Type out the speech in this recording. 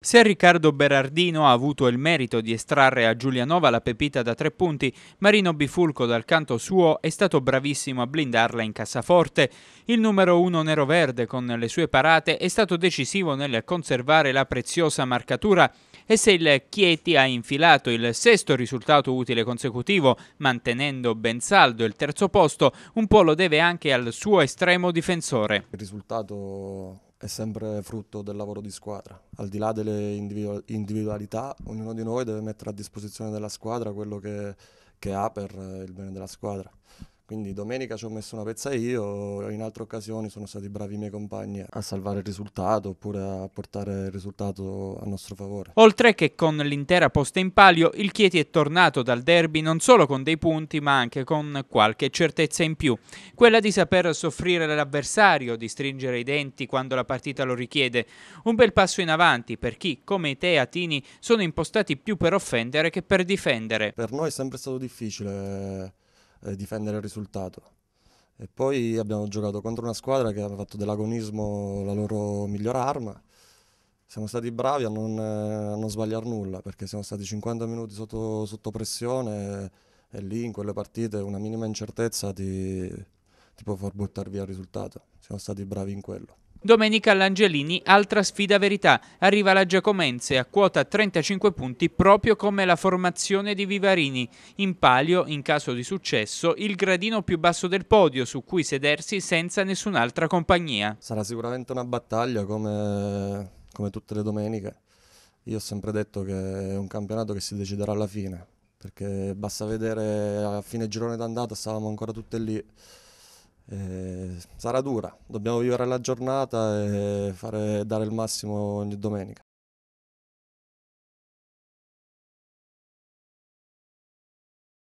Se Riccardo Berardino ha avuto il merito di estrarre a Giulianova la pepita da tre punti, Marino Bifulco dal canto suo è stato bravissimo a blindarla in cassaforte. Il numero uno nero-verde con le sue parate è stato decisivo nel conservare la preziosa marcatura e se il Chieti ha infilato il sesto risultato utile consecutivo, mantenendo ben saldo il terzo posto, un po' lo deve anche al suo estremo difensore. Il risultato è sempre frutto del lavoro di squadra. Al di là delle individualità, ognuno di noi deve mettere a disposizione della squadra quello che, che ha per eh, il bene della squadra. Quindi domenica ci ho messo una pezza io, in altre occasioni sono stati bravi i miei compagni a salvare il risultato oppure a portare il risultato a nostro favore. Oltre che con l'intera posta in palio, il Chieti è tornato dal derby non solo con dei punti ma anche con qualche certezza in più. Quella di saper soffrire l'avversario, di stringere i denti quando la partita lo richiede. Un bel passo in avanti per chi, come te Atini, sono impostati più per offendere che per difendere. Per noi è sempre stato difficile eh, difendere il risultato. E poi abbiamo giocato contro una squadra che ha fatto dell'agonismo la loro migliore arma. Siamo stati bravi a non, eh, a non sbagliare nulla perché siamo stati 50 minuti sotto, sotto pressione e, e, lì in quelle partite una minima incertezza ti, ti può far buttare via il risultato. Siamo stati bravi in quello. Domenica all'Angelini, altra sfida verità. Arriva la Giacomense a quota 35 punti proprio come la formazione di Vivarini. In palio, in caso di successo, il gradino più basso del podio su cui sedersi senza nessun'altra compagnia. Sarà sicuramente una battaglia come, come tutte le domeniche. Io ho sempre detto che è un campionato che si deciderà alla fine, perché basta vedere a fine girone d'andata stavamo ancora tutte lì. Eh, sarà dura, dobbiamo vivere la giornata e fare, dare il massimo ogni domenica.